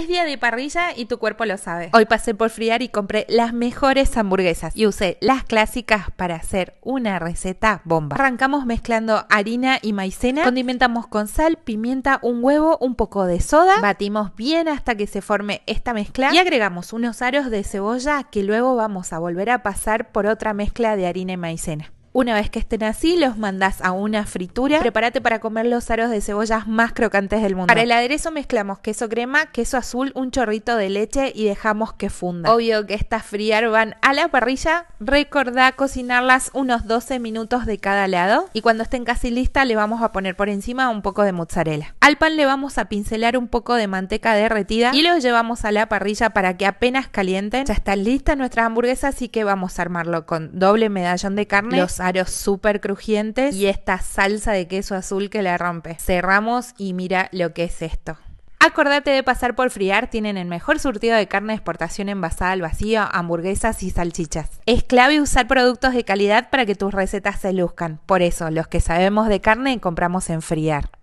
Es día de parrilla y tu cuerpo lo sabe. Hoy pasé por friar y compré las mejores hamburguesas y usé las clásicas para hacer una receta bomba. Arrancamos mezclando harina y maicena, condimentamos con sal, pimienta, un huevo, un poco de soda, batimos bien hasta que se forme esta mezcla y agregamos unos aros de cebolla que luego vamos a volver a pasar por otra mezcla de harina y maicena. Una vez que estén así, los mandás a una fritura. Prepárate para comer los aros de cebollas más crocantes del mundo. Para el aderezo mezclamos queso crema, queso azul, un chorrito de leche y dejamos que funda. Obvio que estas friar van a la parrilla. Recordá cocinarlas unos 12 minutos de cada lado. Y cuando estén casi listas, le vamos a poner por encima un poco de mozzarella. Al pan le vamos a pincelar un poco de manteca derretida y los llevamos a la parrilla para que apenas calienten. Ya están listas nuestras hamburguesas, así que vamos a armarlo con doble medallón de carne aros súper crujientes y esta salsa de queso azul que la rompe. Cerramos y mira lo que es esto. Acordate de pasar por Friar, tienen el mejor surtido de carne de exportación envasada al vacío, hamburguesas y salchichas. Es clave usar productos de calidad para que tus recetas se luzcan. Por eso, los que sabemos de carne compramos en Friar.